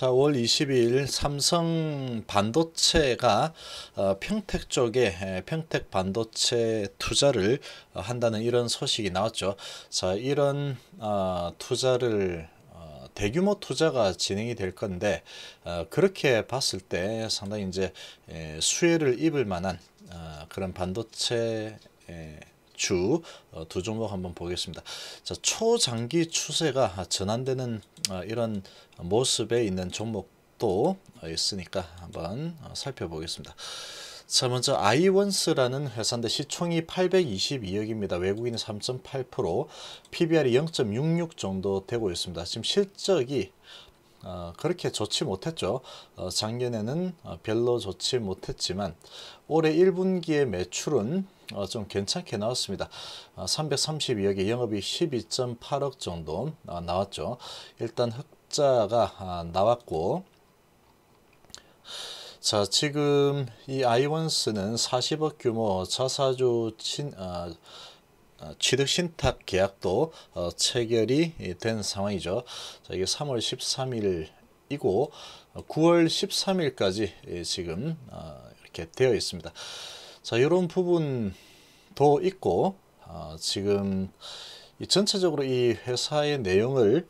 자, 5월 22일 삼성 반도체가 어, 평택 쪽에 평택 반도체 투자를 어, 한다는 이런 소식이 나왔죠. 자, 이런 어, 투자를 대규모 투자가 진행이 될 건데 그렇게 봤을 때 상당히 이제 수혜를 입을 만한 그런 반도체 주두 어, 종목 한번 보겠습니다. 자, 초장기 추세가 전환되는 어, 이런 모습에 있는 종목도 있으니까 한번 어, 살펴보겠습니다. 자 먼저 아이원스라는 회사인데 시총이 822억입니다. 외국인 3.8% PBR이 0.66 정도 되고 있습니다. 지금 실적이 어, 그렇게 좋지 못했죠. 어, 작년에는 별로 좋지 못했지만 올해 1분기의 매출은 어, 좀 괜찮게 나왔습니다. 어, 아, 332억에 영업이 12.8억 정도 어, 나왔죠. 일단 흑자가 아, 나왔고 자 지금 이 아이원스는 40억 규모 자사주 친, 아, 아, 취득 신탁 계약도 어, 체결이 된 상황이죠. 자, 이게 3월 13일이고 9월 어, 13일까지 예, 지금 어, 이렇게 되어 있습니다. 자 이런 부분도 있고 어, 지금 이 전체적으로 이 회사의 내용을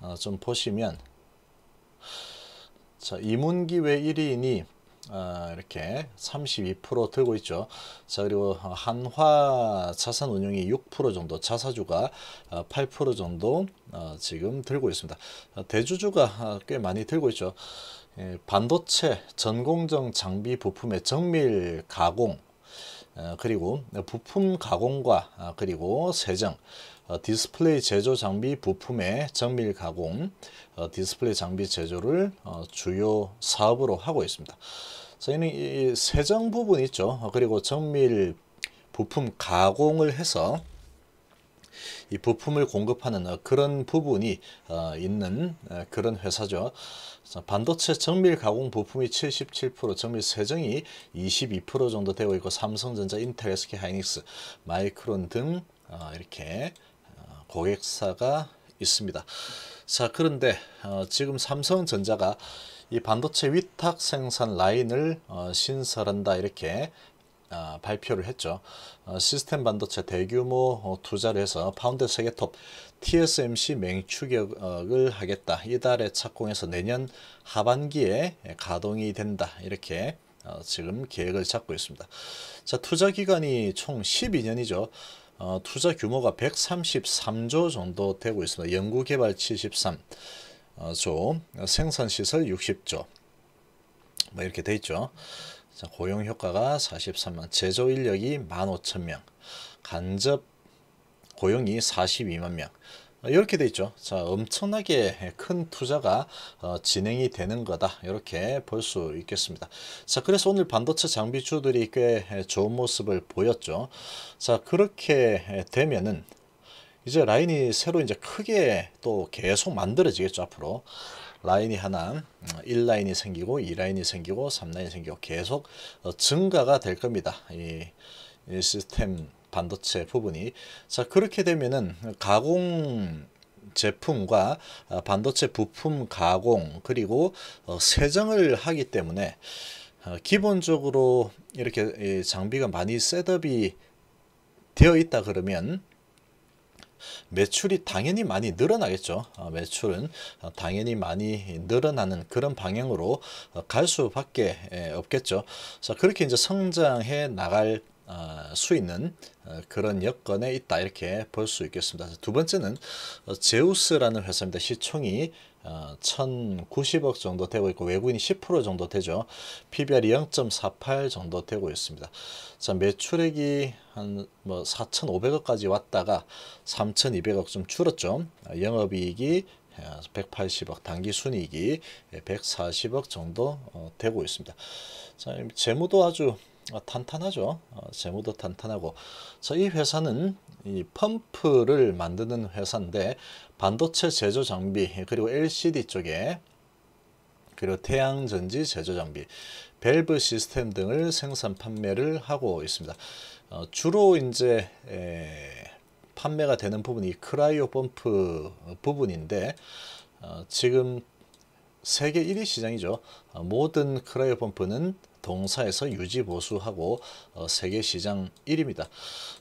어, 좀 보시면 자 이문기외 1인이 어, 아, 이렇게 32% 들고 있죠. 자 그리고 한화 자산운용이 6% 정도, 자사주가 8% 정도 지금 들고 있습니다. 대주주가 꽤 많이 들고 있죠. 예, 반도체 전공정 장비 부품의 정밀 가공 어, 그리고 부품 가공과 아, 그리고 세정 어, 디스플레이 제조 장비 부품의 정밀 가공 어, 디스플레이 장비 제조를 주요 사업으로 하고 있습니다. 저희는 이 세정 부분 있죠. 그리고 정밀 부품 가공을 해서 이 부품을 공급하는 어, 그런 부분이 어, 있는 어, 그런 회사죠. 반도체 정밀 가공 부품이 77%, 정밀 세정이 22% 정도 되고 있고 삼성전자, 인텔, SK 하이닉스, 마이크론 등 이렇게 고객사가 있습니다. 자 그런데 지금 삼성전자가 이 반도체 위탁 생산 라인을 신설한다 이렇게 아, 발표를 했죠. 어, 시스템 반도체 대규모 투자를 어, 해서 파운드 세계톱 TSMC 맹추격을 하겠다. 이달에 착공해서 내년 하반기에 가동이 된다. 이렇게 어, 지금 계획을 잡고 있습니다. 자, 투자 기간이 총 12년이죠. 어, 투자 규모가 133조 정도 되고 있습니다. 연구개발 73조, 생산시설 60조 뭐 이렇게 돼 있죠. 자, 고용 효과가 43만, 제조 인력이 15,000명, 간접 고용이 42만 명. 이렇게 어, 돼 있죠. 자, 엄청나게 큰 투자가 어, 진행이 되는 거다. 이렇게 볼 수 있겠습니다. 자, 그래서 오늘 반도체 장비주들이 꽤 좋은 모습을 보였죠. 자, 그렇게 되면은 이제 라인이 새로 이제 크게 또 계속 만들어지겠죠, 앞으로. 라인이 하나 1라인이 음, 생기고 2라인이 생기고 3라인이 생기고 계속 어, 증가가 될 겁니다. 이, 시스템 반도체 부분이 자 그렇게 되면은 가공 제품과 어, 반도체 부품 가공 그리고 어, 세정을 하기 때문에 기본적으로 이렇게 장비가 많이 셋업이 되어 있다 그러면 매출이 당연히 많이 늘어나겠죠. 어, 매출은 어, 당연히 많이 늘어나는 그런 방향으로 어, 갈 수밖에 예, 없겠죠. 자, 그렇게 이제 성장해 나갈 수 있는 그런 여건에 있다 이렇게 볼 수 있겠습니다. 두 번째는 제우스라는 회사입니다. 시총이 어, 1,090억 정도 되고 있고 외국인이 10% 정도 되죠. PBR이 0.48 정도 되고 있습니다. 자 매출액이 한 뭐 4,500억까지 왔다가 3,200억 좀 줄었죠. 아, 영업이익이 180억, 아, 단기순이익이 140억 예, 정도 어, 되고 있습니다. 자, 재무도 아주 아, 탄탄하죠. 어, 재무도 탄탄하고 저희 회사는 이 펌프를 만드는 회사인데 반도체 제조 장비 그리고 LCD 쪽에 그리고 태양전지 제조 장비, 밸브 시스템 등을 생산 판매를 하고 있습니다. 어, 주로 이제 판매가 되는 부분이 크라이오 펌프 부분인데 어, 지금 세계 1위 시장이죠. 모든 크라이오 펌프는 동사에서 유지보수하고 어, 세계시장 1위입니다.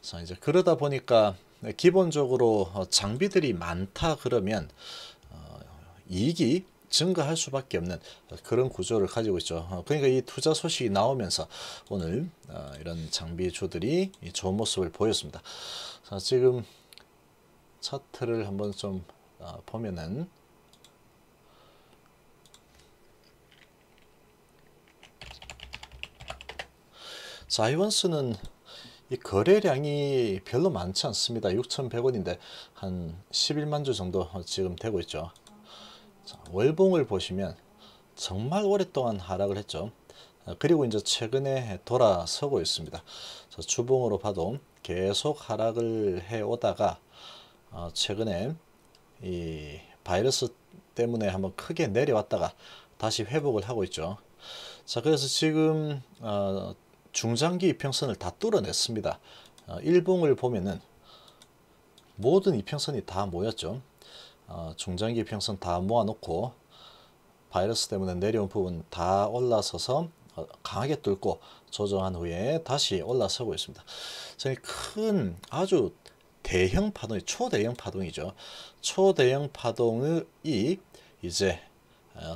자, 이제 그러다 보니까 기본적으로 어, 장비들이 많다 그러면 어, 이익이 증가할 수밖에 없는 어, 그런 구조를 가지고 있죠. 어, 그러니까 이 투자 소식이 나오면서 오늘 이런 장비주들이 좋은 모습을 보였습니다. 자, 지금 차트를 한번 좀 보면은 사이원스는 이 거래량이 별로 많지 않습니다. 6,100원인데 한 11만 주 정도 지금 되고 있죠. 자, 월봉을 보시면 정말 오랫동안 하락을 했죠. 어, 그리고 이제 최근에 돌아서고 있습니다. 자, 주봉으로 봐도 계속 하락을 해오다가 어, 최근에 이 바이러스 때문에 한번 크게 내려왔다가 다시 회복을 하고 있죠. 자 그래서 지금 어, 중장기 이평선을 다 뚫어냈습니다. 어, 일봉을 보면은 모든 이평선이 다 모였죠. 어, 중장기 이평선 다 모아놓고 바이러스 때문에 내려온 부분 다 올라서서 어, 강하게 뚫고 조정한 후에 다시 올라서고 있습니다. 큰 아주 대형 파동이 초대형 파동이죠. 초대형 파동이 이제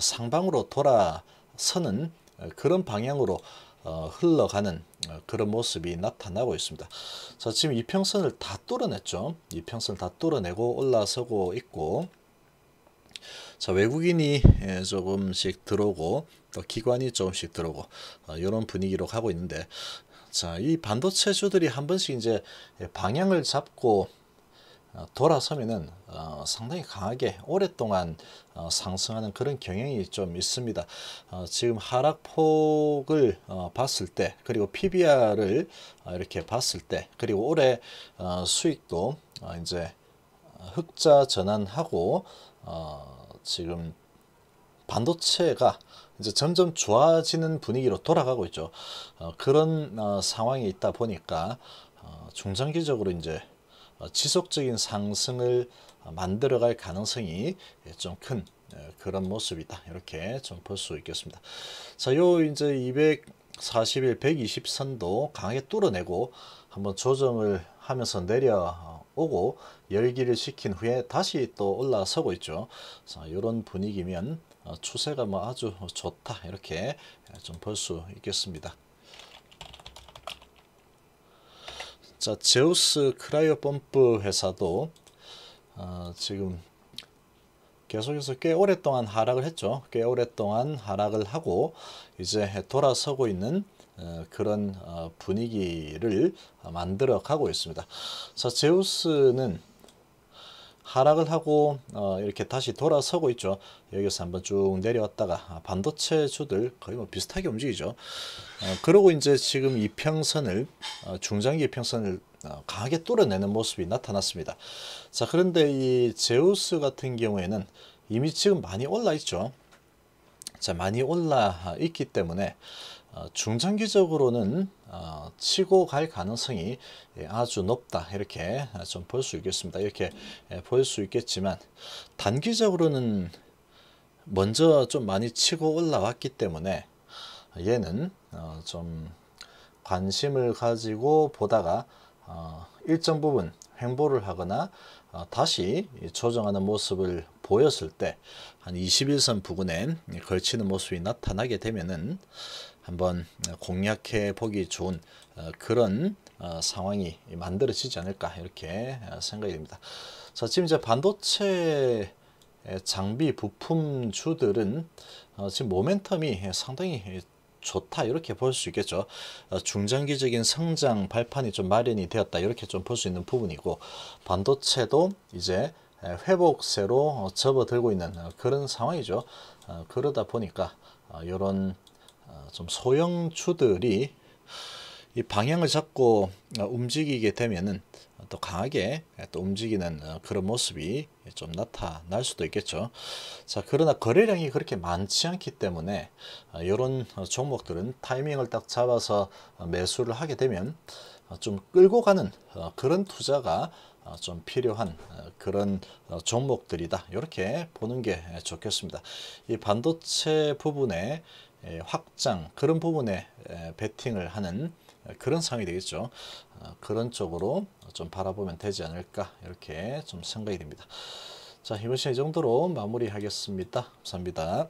상방으로 돌아서는 그런 방향으로 어, 흘러가는 어, 그런 모습이 나타나고 있습니다. 자, 지금 이평선을 다 뚫어냈죠. 이평선을 다 뚫어내고 올라서고 있고 자, 외국인이 예, 조금씩 들어오고 또 기관이 조금씩 들어오고 어, 이런 분위기로 가고 있는데 자, 이 반도체주들이 한 번씩 이제 방향을 잡고 어, 돌아서면은 어, 상당히 강하게 오랫동안 어, 상승하는 그런 경향이 좀 있습니다. 어, 지금 하락폭을 어, 봤을 때 그리고 PBR을 어, 이렇게 봤을 때 그리고 올해 수익도 이제 흑자 전환하고 지금 반도체가 이제 점점 좋아지는 분위기로 돌아가고 있죠. 그런 상황이 있다 보니까 중장기적으로 이제 어, 지속적인 상승을 만들어갈 가능성이 좀큰 어, 그런 모습이다. 이렇게 좀 볼 수 있겠습니다. 자, 요 이제 241, 120선도 강하게 뚫어내고 한번 조정을 하면서 내려오고 열기를 식힌 후에 다시 또 올라서고 있죠. 자, 이런 분위기면 어, 추세가 뭐 아주 좋다 이렇게 좀 볼 수 있겠습니다. 자, 제우스 크라이오 펌프 회사도 어, 지금 계속해서 꽤 오랫동안 하락을 했죠. 꽤 오랫동안 하락을 하고 이제 돌아서고 있는 어, 그런 어, 분위기를 만들어 가고 있습니다. 자, 제우스는 하락을 하고 어, 이렇게 다시 돌아서고 있죠. 여기서 한번 쭉 내려왔다가 반도체 주들 거의 뭐 비슷하게 움직이죠. 어, 그러고 이제 지금 이평선을 어, 중장기 평선을 어, 강하게 뚫어내는 모습이 나타났습니다. 자 그런데 이 제우스 같은 경우에는 이미 지금 많이 올라 있죠. 자 많이 올라 있기 때문에 어, 중장기적으로는 어, 치고 갈 가능성이 예, 아주 높다 이렇게 아, 좀볼 수 있겠습니다. 이렇게 예, 볼수 있겠지만 단기적으로는 먼저 좀 많이 치고 올라왔기 때문에 얘는 어, 좀 관심을 가지고 보다가 어, 일정 부분 횡보를 하거나 아, 다시 조정하는 모습을 보였을 때한 21선 부근에 걸치는 모습이 나타나게 되면은 한번 공략해 보기 좋은 어, 그런 어, 상황이 만들어지지 않을까 이렇게 어, 생각이 됩니다. 자 지금 이제 반도체 장비 부품주들은 지금 모멘텀이 상당히 좋다 이렇게 볼 수 있겠죠. 어, 중장기적인 성장 발판이 좀 마련이 되었다 이렇게 좀 볼 수 있는 부분이고 반도체도 이제 회복세로 어, 접어들고 있는 어, 그런 상황이죠. 그러다 보니까 이런 좀 소형주들이 이 방향을 잡고 어, 움직이게 되면은 또 강하게 또 움직이는 어, 그런 모습이 좀 나타날 수도 있겠죠. 자, 그러나 거래량이 그렇게 많지 않기 때문에 이런 어, 종목들은 타이밍을 딱 잡아서 매수를 하게 되면 좀 끌고 가는 그런 투자가 좀 필요한 그런 종목들이다. 이렇게 보는 게 좋겠습니다. 이 반도체 부분에 확장 그런 부분에 베팅을 하는 그런 상황이 되겠죠. 아, 그런 쪽으로 좀 바라보면 되지 않을까 이렇게 좀 생각이 됩니다. 자 이번 시간 이 정도로 마무리하겠습니다. 감사합니다.